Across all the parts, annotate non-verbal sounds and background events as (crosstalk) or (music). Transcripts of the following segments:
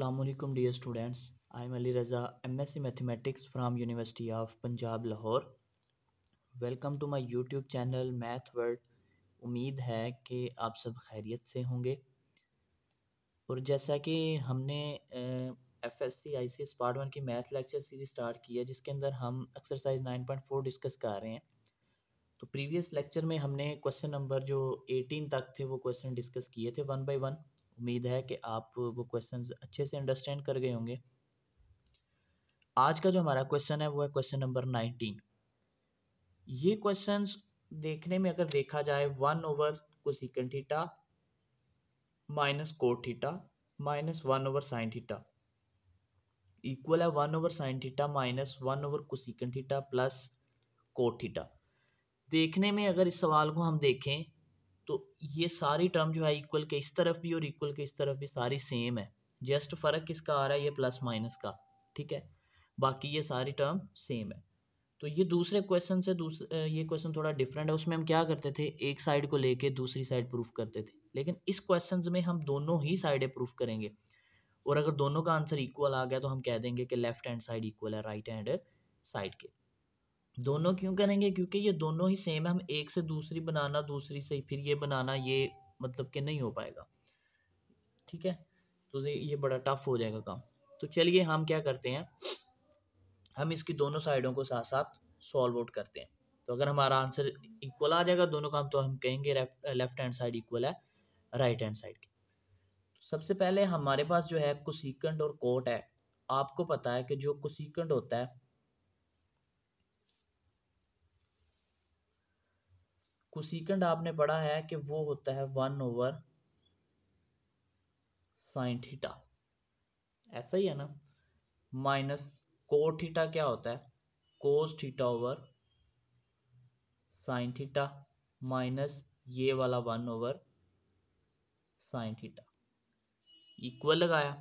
dear students I am Ali Raza M S C mathematics from university of Punjab Lahore welcome to my YouTube channel math world उम्मीद है कि आप सब खैरियत से होंगे और जैसा कि हमने F S C I C S part one की मैथ लेक्चर सीरीज स्टार्ट की है जिसके अंदर हम exercise nine point four discuss कर रहे हैं तो प्रीवियस लेक्चर में हमने क्वेश्चन नंबर जो एटीन तक थे वो क्वेश्चन डिस्कस किए थे वन बाई वन उम्मीद है कि आप वो क्वेश्चन अच्छे से अंडरस्टैंड कर गए होंगे आज का जो हमारा क्वेश्चन है वो है क्वेश्चन नंबर नाइनटीन ये क्वेश्चन देखने में अगर देखा जाए one over cosecant theta minus cot theta minus one over sine theta equal है one over sine theta minus one over cosecant theta plus cot theta देखने में अगर इस सवाल को हम देखें तो ये सारी टर्म जो है इक्वल के इस तरफ भी और इक्वल के इस तरफ भी सारी सेम है जस्ट फ़र्क किसका आ रहा है ये प्लस माइनस का ठीक है बाकी ये सारी टर्म सेम है तो ये दूसरे क्वेश्चन से दूसरे ये क्वेश्चन थोड़ा डिफरेंट है उसमें हम क्या करते थे एक साइड को लेके दूसरी साइड प्रूफ करते थे लेकिन इस क्वेश्चन में हम दोनों ही साइडें प्रूफ करेंगे और अगर दोनों का आंसर इक्वल आ गया तो हम कह देंगे कि लेफ्ट हैंड साइड इक्वल है राइट हैंड साइड के दोनों क्यों करेंगे क्योंकि ये दोनों ही सेम है हम एक से दूसरी बनाना दूसरी से फिर ये बनाना ये मतलब कि नहीं हो पाएगा ठीक है तो ये बड़ा टफ हो जाएगा काम तो चलिए हम क्या करते हैं हम इसकी दोनों साइडों को साथ साथ सॉल्व आउट करते हैं तो अगर हमारा आंसर इक्वल आ जाएगा दोनों काम तो हम कहेंगे लेफ्ट हैंड साइड इक्वल है राइट हैंड साइड की सबसे पहले हमारे पास जो है कुसिकंड और कोट है आपको पता है कि जो कुसिकंड होता है कुसिकंड आपने पढ़ा है कि वो होता है वन ओवर साइन थीटा ऐसा ही है ना माइनस कोट थीटा क्या होता है cos theta over sine theta minus ये वाला one over sine theta equal लगाया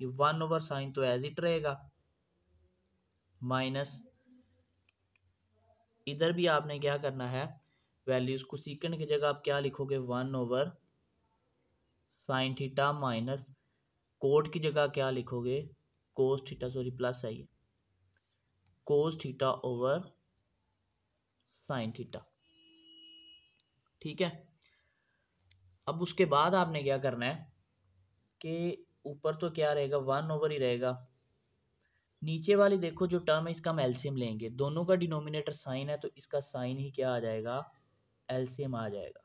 ये वन ओवर साइन तो एज इट रहेगा माइनस इधर भी आपने क्या करना है वैल्यूज को सीकेंड की जगह आप क्या लिखोगे one over sine theta minus cot की जगह क्या लिखोगे कोस थीटा सॉरी प्लस है ये cos theta over sine theta ठीक है अब उसके बाद आपने क्या करना है कि ऊपर तो क्या रहेगा वन ओवर ही रहेगा नीचे वाली देखो जो टर्म है इसका हम एल्सियम लेंगे दोनों का डिनोमिनेटर साइन है तो इसका साइन ही क्या आ जाएगा एलसीएम आ जाएगा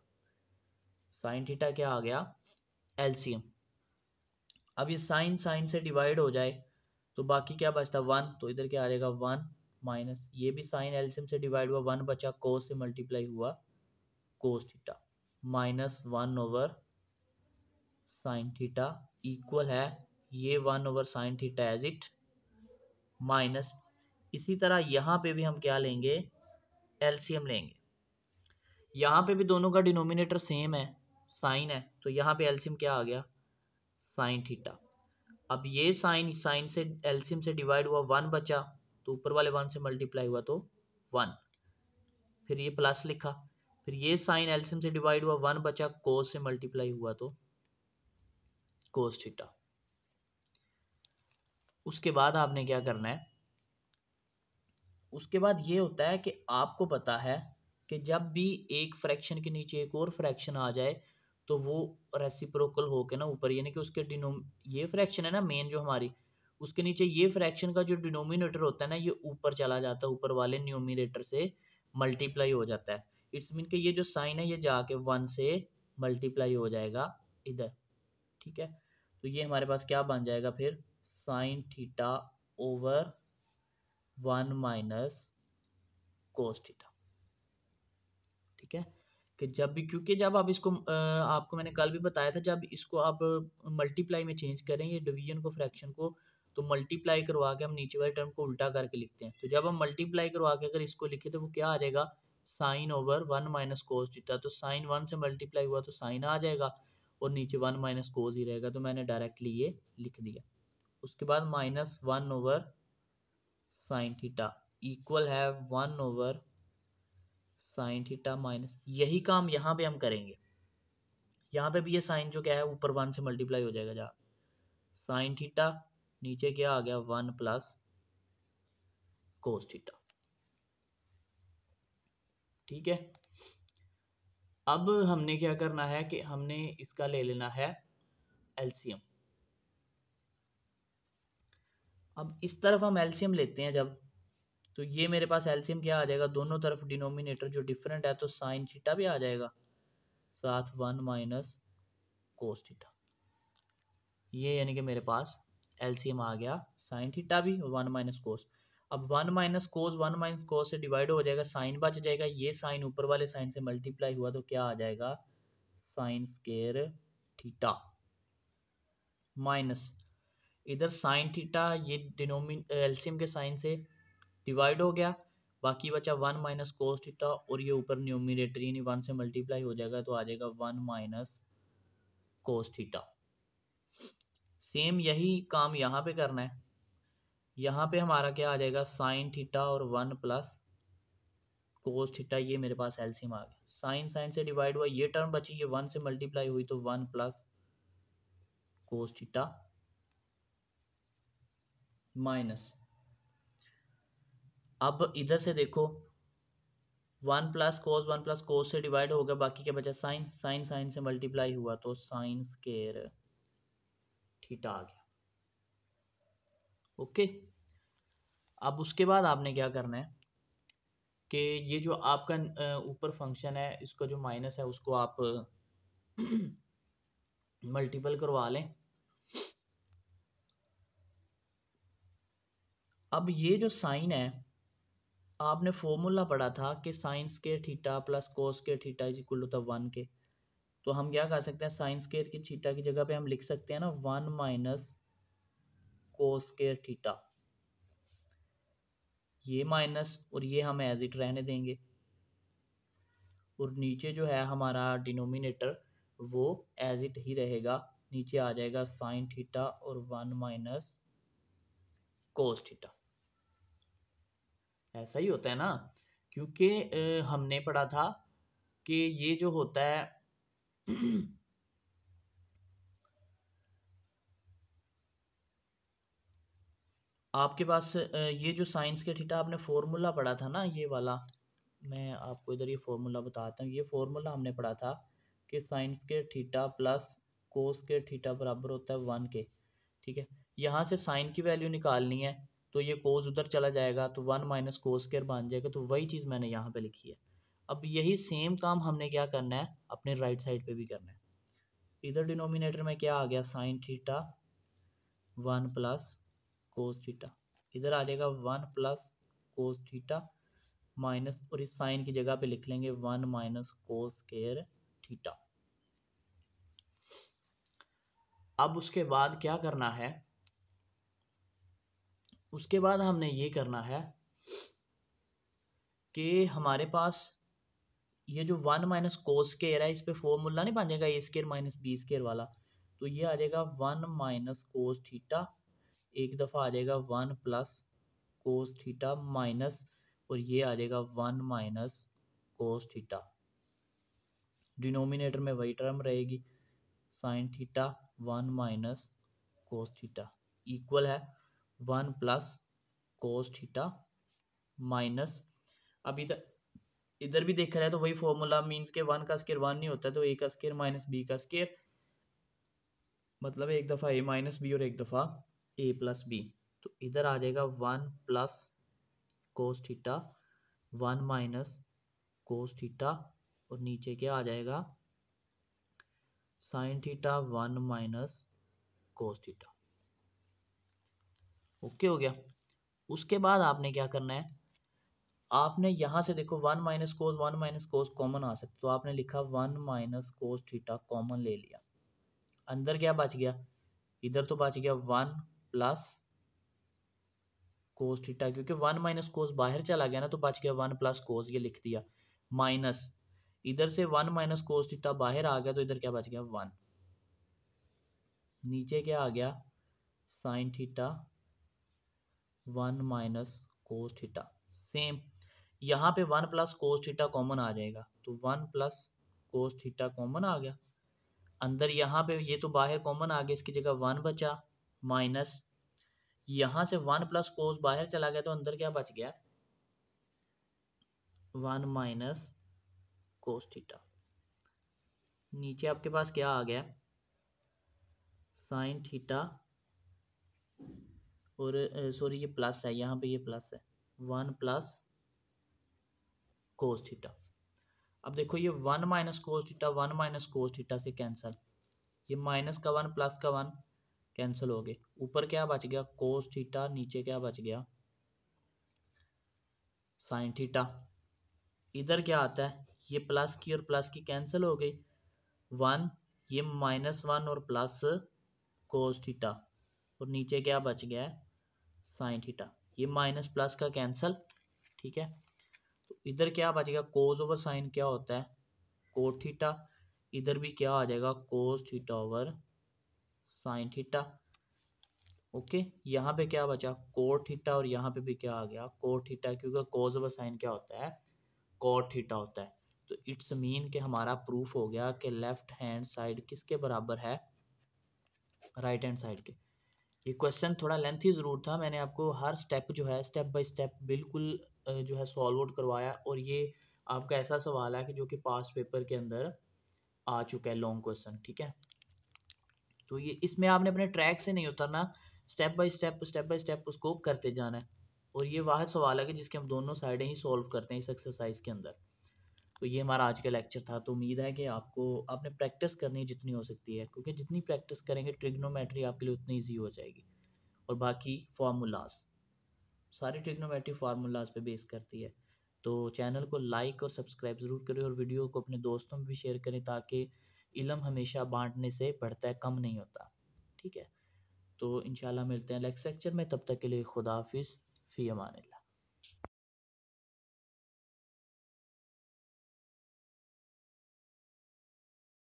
साइन थीटा क्या आ गया एलसीएम अब ये साइन साइन से डिवाइड हो जाए तो बाकी क्या बचता वन तो इधर क्या आ जाएगा वन माइनस ये भी साइन एलसीएम से डिवाइड हुआ वन बचा कोस से मल्टीप्लाई हुआ cos theta minus one over sine theta equal है ये one over sine theta as it minus इसी तरह यहां पे भी हम क्या लेंगे एलसीएम लेंगे यहाँ पे भी दोनों का डिनोमिनेटर सेम है साइन है तो यहाँ पे एल्सियम क्या आ गया साइन थीटा अब ये साइन साइन से एल्सियम से डिवाइड हुआ वन बचा तो ऊपर वाले वन से मल्टीप्लाई हुआ तो वन फिर ये प्लस लिखा फिर ये साइन एल्सियम से डिवाइड हुआ वन बचा कोस से मल्टीप्लाई हुआ तो कोस थीटा उसके बाद आपने क्या करना है उसके बाद ये होता है कि आपको पता है कि जब भी एक फ्रैक्शन के नीचे एक और फ्रैक्शन आ जाए तो वो रेसिप्रोकल होके ना ऊपर यानी कि उसके डिनोम ये फ्रैक्शन है ना मेन जो हमारी उसके नीचे ये फ्रैक्शन का जो डिनोमिनेटर होता है ना ये ऊपर चला जाता है ऊपर वाले न्यूमिनेटर से मल्टीप्लाई हो जाता है इट्स मीन कि ये जो साइन है ये जाके वन से मल्टीप्लाई हो जाएगा इधर ठीक है तो ये हमारे पास क्या बन जाएगा फिर sine theta over one minus cos theta कि जब भी क्योंकि जब आप इसको आपको मैंने कल भी बताया था जब इसको आप मल्टीप्लाई में चेंज करें ये डिवीजन को फ्रैक्शन को तो मल्टीप्लाई करवा के हम नीचे वाले टर्म को उल्टा करके लिखते हैं तो जब हम मल्टीप्लाई करवा के अगर इसको लिखे तो वो क्या आ जाएगा sine over one minus cos theta तो साइन वन से मल्टीप्लाई हुआ तो साइन आ जाएगा और नीचे वन माइनस कोस ही रहेगा तो मैंने डायरेक्टली ये लिख दिया उसके बाद minus one over sine theta equal है one over sine theta minus यही काम यहाँ पे हम करेंगे यहाँ पे भी ये साइन जो क्या है ऊपर वन से मल्टीप्लाई हो जाएगा जा साइन थीटा नीचे क्या आ गया वन प्लस कोस थीटा ठीक है अब हमने क्या करना है कि हमने इसका ले लेना है एलसीएम अब इस तरफ हम एलसीएम लेते हैं जब तो ये मेरे पास एल्सियम क्या आ जाएगा दोनों तरफ डिनोमिनेटर जो डिफरेंट है तो साइन थीटा भी आ जाएगा साथ वन माइनस कोस थीटा ये यानी कि मेरे पास एल्सियम आ गया साइन थीटा भी और वन माइनस कोस अब one minus cos one minus cos से डिवाइड हो जाएगा साइन बच जाएगा ये साइन ऊपर वाले साइन से मल्टीप्लाई हुआ तो क्या आ जाएगा साइन स्केयर थीटा माइनस इधर साइन थीटा ये डिनोमिन एल्सियम के साइन से डिवाइड हो गया बाकी बचा वन माइनस कोस थीटा और ये ऊपर न्यूमिनेटर यानी वन से मल्टीप्लाई हो जाएगा तो आ जाएगा one minus cos theta same यही काम यहाँ पे करना है यहाँ पे हमारा क्या आ जाएगा साइन थीटा और वन प्लस कोस थीटा ये मेरे पास एलसीएम आ गया साइन साइन से डिवाइड हुआ ये टर्म बची ये वन से मल्टीप्लाई हुई तो one plus cos theta minus अब इधर से देखो one plus cos one plus cos से डिवाइड हो गया बाकी क्या बचा साइन साइन साइन से मल्टीप्लाई हुआ तो साइन स्केयर थीटा आ गया ओके अब उसके बाद आपने क्या करना है कि ये जो आपका ऊपर फंक्शन है इसका जो माइनस है उसको आप मल्टीपल (clears throat) करवा लें अब ये जो साइन है आपने फॉर्मूला पढ़ा था कि साइंस के थीटा प्लस कोस के theta is equal to one के तो हम क्या कर सकते हैं साइंस के ठीटा की जगह पे हम लिख सकते हैं ना वन माइनस कोस के थीटा ये माइनस और ये हम एज इट रहने देंगे और नीचे जो है हमारा डिनोमिनेटर वो एज इट ही रहेगा नीचे आ जाएगा साइन थीटा और वन माइनस कोस थीटा ऐसा ही होता है ना क्योंकि हमने पढ़ा था कि ये जो होता है (clears throat) आपके पास ये जो साइंस के ठीठा आपने फॉर्मूला पढ़ा था ना ये वाला मैं आपको इधर ये फॉर्मूला बताता हूँ ये फॉर्मूला हमने पढ़ा था कि साइंस के ठीठा प्लस कोस के ठीठा बराबर होता है वन के ठीक है यहाँ से साइन की वैल्यू निकालनी है तो ये कोस उधर चला जाएगा तो वन माइनस को स्केयर बन जाएगा तो वही चीज़ मैंने यहाँ पे लिखी है अब यही सेम काम हमने क्या करना है अपने राइट साइड पे भी करना है इधर डिनोमिनेटर में क्या आ गया sine theta one plus cos theta इधर आ जाएगा one plus cos theta minus और इस साइन की जगह पे लिख लेंगे one minus cos square theta अब उसके बाद क्या करना है उसके बाद हमने ये करना है कि हमारे पास ये जो वन माइनस कोस केयर है इस पर फॉर्मूला नहीं बन जाएगा A square minus B square वाला तो ये आ जाएगा वन माइनस कोस थीटा एक दफ़ा आ जाएगा one plus cos theta minus और ये आ जाएगा one minus cos theta denominator में वही टर्म रहेगी sine theta one minus cos theta equal है one plus cos theta minus अब इधर इधर भी देखा जाए तो वही फॉर्मूला मीन्स के वन का स्केयर वन नहीं होता है तो ए का स्केयर माइनस बी का स्केयर मतलब एक दफ़ा ए माइनस बी और एक दफ़ा ए प्लस बी तो इधर आ जाएगा one plus cos theta one minus cos theta और नीचे क्या आ जाएगा sine theta one minus cos theta okay हो गया उसके बाद आपने क्या करना है आपने यहाँ से देखो one minus cos one minus cos common आ सकते तो आपने लिखा one minus cos theta common ले लिया अंदर क्या बच गया इधर तो बच गया वन प्लस कोस थीटा क्योंकि वन माइनस कोस बाहर चला गया ना तो बच गया वन प्लस कोस ये लिख दिया माइनस इधर से वन माइनस कोस थीटा बाहर आ गया तो इधर क्या बच गया वन नीचे क्या आ गया sine theta one minus cos theta same यहाँ पे one plus cos theta common आ जाएगा तो one plus cos theta common आ गया अंदर यहाँ पे ये तो बाहर कॉमन आ गया इसकी जगह वन बचा माइनस यहाँ से वन प्लस कोस बाहर चला गया तो अंदर क्या बच गया वन माइनस कोस थीटा नीचे आपके पास क्या आ गया साइन थीटा और सॉरी ये प्लस है यहाँ पे ये प्लस है वन प्लस कोस थीटा अब देखो ये one minus cos theta one minus cos theta से कैंसिल ये माइनस का वन प्लस का वन कैंसिल हो गए ऊपर क्या बच गया कोस थीटा नीचे क्या बच गया साइन थीटा इधर क्या आता है ये प्लस की और प्लस की कैंसिल हो गई वन ये माइनस वन और प्लस कोस थीटा और नीचे क्या बच गया है साइन थीटा ये माइनस प्लस का कैंसल ठीक है तो इधर क्या आ जाएगा कोज ओवर साइन क्या होता है कोट थीटा इधर भी क्या आ जाएगा cos theta over sine theta okay यहाँ पे क्या बचा कोट थीटा और यहाँ पे भी क्या आ गया कोट थीटा क्योंकि कोज ओवर साइन क्या होता है कोट थीटा होता है तो इट्स मीन के हमारा प्रूफ हो गया कि लेफ्ट हैंड साइड किसके बराबर है राइट हैंड साइड के ये क्वेश्चन थोड़ा लेंथी ज़रूर था मैंने आपको हर स्टेप जो है स्टेप बाय स्टेप बिल्कुल जो है सॉल्व आउट करवाया और ये आपका ऐसा सवाल है कि जो कि पास पेपर के अंदर आ चुका है लॉन्ग क्वेश्चन ठीक है तो ये इसमें आपने अपने ट्रैक से नहीं उतरना step by step step by step उसको करते जाना है और ये वाह सवाल है कि जिसके हम दोनों साइडें ही सॉल्व करते हैं इस एक्सरसाइज के अंदर तो ये हमारा आज का लेक्चर था तो उम्मीद है कि आपको आपने प्रैक्टिस करनी जितनी हो सकती है क्योंकि जितनी प्रैक्टिस करेंगे ट्रिग्नोमेट्री आपके लिए उतनी ईजी हो जाएगी और बाकी फार्मूलाज सारी ट्रिग्नोमेट्री फार्मूलाज पे बेस करती है तो चैनल को लाइक और सब्सक्राइब ज़रूर करें और वीडियो को अपने दोस्तों में भी शेयर करें ताकि इलम हमेशा बांटने से बढ़ता है कम नहीं होता ठीक है तो इंशाल्लाह मिलते हैं नेक्स्ट लेक्चर में तब तक के लिए खुदाफिज फ़ी अमान